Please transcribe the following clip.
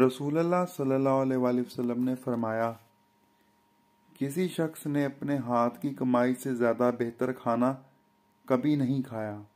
रसूलुल्लाह सल्लल्लाहु अलैहि वसल्लम ने फरमाया किसी शख्स ने अपने हाथ की कमाई से ज़्यादा बेहतर खाना कभी नहीं खाया